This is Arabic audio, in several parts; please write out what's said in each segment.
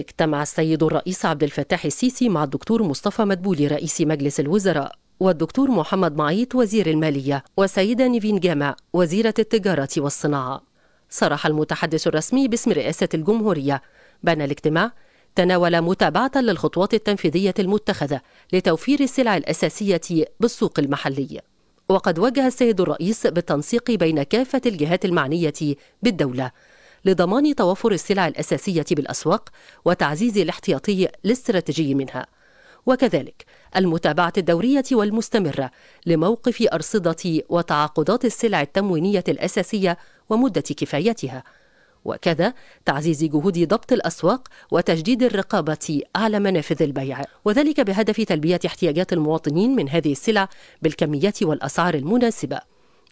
اجتمع السيد الرئيس عبد الفتاح السيسي مع الدكتور مصطفى مدبولي رئيس مجلس الوزراء والدكتور محمد معيط وزير المالية والسيدة نيفين جامع وزيرة التجارة والصناعة صرح المتحدث الرسمي باسم رئاسة الجمهورية بأن الاجتماع تناول متابعة للخطوات التنفيذية المتخذة لتوفير السلع الأساسية بالسوق المحلي وقد وجه السيد الرئيس بالتنسيق بين كافة الجهات المعنية بالدولة لضمان توفر السلع الأساسية بالأسواق وتعزيز الاحتياطي الاستراتيجي منها وكذلك المتابعة الدورية والمستمرة لموقف أرصدة وتعاقدات السلع التموينية الأساسية ومدة كفايتها وكذا تعزيز جهود ضبط الأسواق وتجديد الرقابة على منافذ البيع وذلك بهدف تلبية احتياجات المواطنين من هذه السلع بالكميات والأسعار المناسبة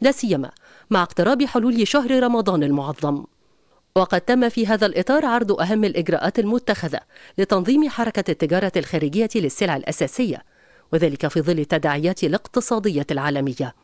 لا سيما مع اقتراب حلول شهر رمضان المعظم وقد تم في هذا الإطار عرض أهم الإجراءات المتخذة لتنظيم حركة التجارة الخارجية للسلع الأساسية وذلك في ظل التداعيات الاقتصادية العالمية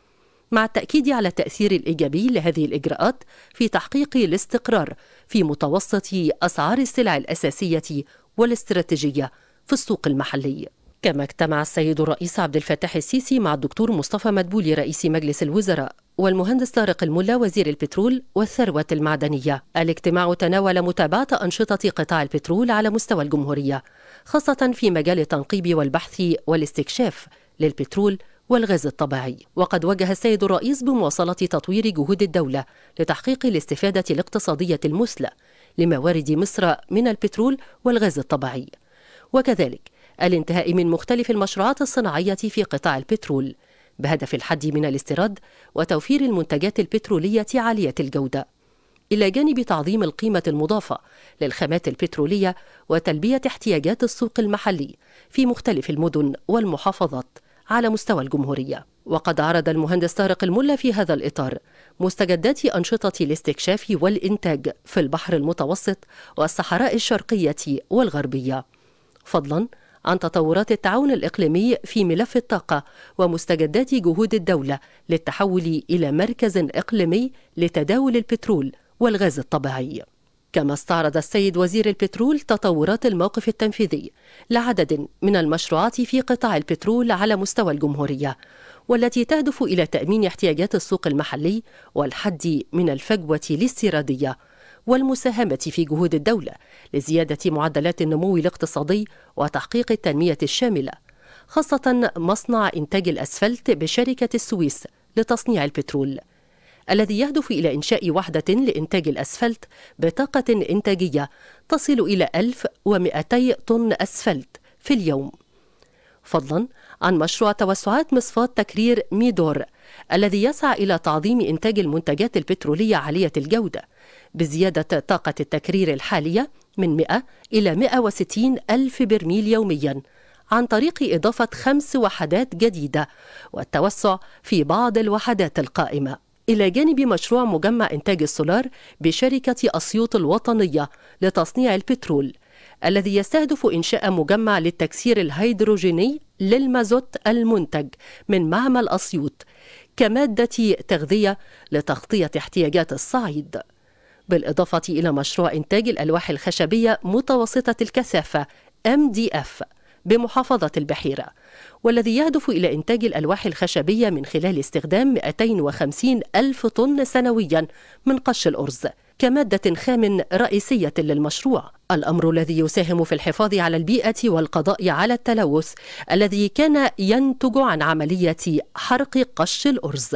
مع التأكيد على التأثير الإيجابي لهذه الإجراءات في تحقيق الاستقرار في متوسط أسعار السلع الأساسية والاستراتيجية في السوق المحلي كما اجتمع السيد الرئيس عبد الفتاح السيسي مع الدكتور مصطفى مدبولي رئيس مجلس الوزراء والمهندس طارق الملا وزير البترول والثروة المعدنية الاجتماع تناول متابعة أنشطة قطاع البترول على مستوى الجمهورية خاصة في مجال التنقيب والبحث والاستكشاف للبترول والغاز الطبيعي وقد وجه السيد الرئيس بمواصلة تطوير جهود الدولة لتحقيق الاستفادة الاقتصادية المثلى لموارد مصر من البترول والغاز الطبيعي وكذلك الانتهاء من مختلف المشروعات الصناعية في قطاع البترول بهدف الحد من الاستيراد وتوفير المنتجات البترولية عالية الجودة إلى جانب تعظيم القيمة المضافة للخامات البترولية وتلبية احتياجات السوق المحلي في مختلف المدن والمحافظات على مستوى الجمهورية وقد عرض المهندس طارق الملا في هذا الإطار مستجدات أنشطة الاستكشاف والإنتاج في البحر المتوسط والصحراء الشرقية والغربية فضلاً عن تطورات التعاون الإقليمي في ملف الطاقة ومستجدات جهود الدولة للتحول إلى مركز إقليمي لتداول البترول والغاز الطبيعي. كما استعرض السيد وزير البترول تطورات الموقف التنفيذي لعدد من المشروعات في قطاع البترول على مستوى الجمهورية والتي تهدف إلى تأمين احتياجات السوق المحلي والحد من الفجوة الاستيرادية والمساهمة في جهود الدولة لزيادة معدلات النمو الاقتصادي وتحقيق التنمية الشاملة خاصة مصنع إنتاج الأسفلت بشركة السويس لتصنيع البترول الذي يهدف إلى إنشاء وحدة لإنتاج الأسفلت بطاقة إنتاجية تصل إلى 1200 طن أسفلت في اليوم فضلا عن مشروع توسعات مصفاة تكرير ميدور الذي يسعى إلى تعظيم إنتاج المنتجات البترولية عالية الجودة بزيادة طاقة التكرير الحالية من 100 إلى 160 ألف برميل يومياً عن طريق إضافة خمس وحدات جديدة والتوسع في بعض الوحدات القائمة إلى جانب مشروع مجمع إنتاج السولار بشركة أسيوط الوطنية لتصنيع البترول الذي يستهدف إنشاء مجمع للتكسير الهيدروجيني للمازوت المنتج من معمل أسيوط كمادة تغذية لتغطية احتياجات الصعيد بالإضافة إلى مشروع إنتاج الألواح الخشبية متوسطة الكثافة MDF بمحافظة البحيرة والذي يهدف إلى إنتاج الألواح الخشبية من خلال استخدام 250 ألف طن سنويا من قش الأرز كمادة خام رئيسية للمشروع الأمر الذي يساهم في الحفاظ على البيئة والقضاء على التلوث الذي كان ينتج عن عملية حرق قش الأرز